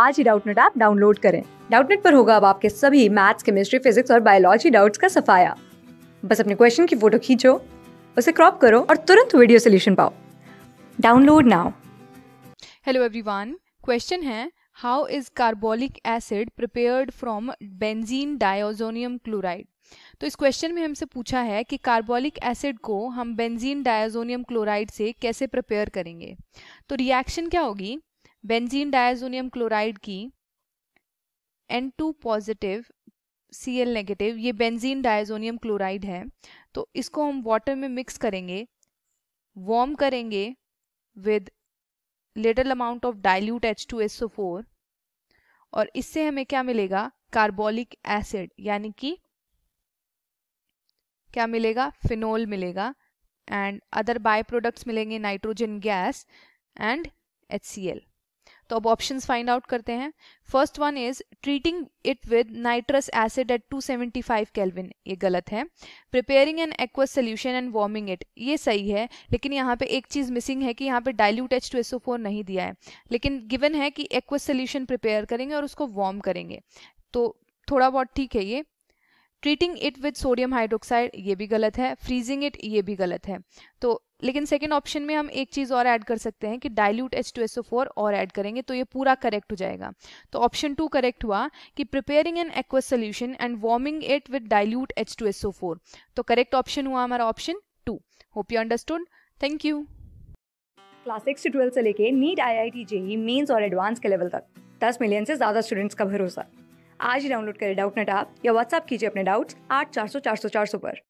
आज ही Doubtnut app download करें डाउटनेट पर होगा अब आपके सभी मैथ्स केमिस्ट्री फिजिक्स और बायोलॉजी डाउट्स का सफाया बस अपने क्वेश्चन की फोटो खींचो उसे क्रॉप करो और तुरंत वीडियो सोल्यूशन पाओ download now hello everyone question है how is carbolic acid prepared from benzene diazonium chloride तो इस क्वेश्चन में हमसे पूछा है कि कार्बोलिक एसिड को हम बेंजीन डायोजोनियम क्लोराइड से कैसे प्रिपेयर करेंगे तो रिएक्शन क्या होगी बेंजीन डायजोनियम क्लोराइड की N two positive C L negative ये बेंजीन डायजोनियम क्लोराइड है तो इसको हम वाटर में मिक्स करेंगे वॉर्म करेंगे with little amount of dilute H two S four और इससे हमें क्या मिलेगा कार्बोलिक एसिड यानी कि क्या मिलेगा फिनोल मिलेगा एंड अदर बाय प्रोडक्ट्स मिलेंगे nitrogen gas and H C L तो अब ऑप्शंस फाइंड आउट करते हैं first one is treating it with nitrous acid at 275 kelvin ये गलत है preparing an aqueous solution and warming it ये सही है लेकिन यहाँ पे एक चीज़ मिसिंग है कि यहाँ पे डाइल्यूट एच टू नहीं दिया है लेकिन गिवन है कि एक्वस सोल्यूशन प्रिपेयर करेंगे और उसको वार्म करेंगे तो थोड़ा बहुत ठीक है ये treating it with sodium hydroxide ये भी गलत है फ्रीजिंग इट ये भी गलत है तो लेकिन सेकेंड ऑप्शन में हम एक चीज़ और ऐड कर सकते हैं कि dilute H two S O four और ऐड करेंगे तो ये पूरा करेक्ट हो जाएगा तो ऑप्शन टू करेक्ट हुआ कि preparing an aqueous solution and warming it with dilute H two S O four तो करेक्ट ऑप्शन हुआ हमारा option two hope you understood thank you class six से ट्वेल्थ से लेके NEET I I T JEE mains और advanced के level तक दस मिलियन से ज़्यादा स्टूडेंट्स का भरोसा आज ही डाउनलोड करें डाउट नेट आप या व्हाट्सअप कीजिए अपने डाउट्स आठ चार सौ चार सौ चार सौ पर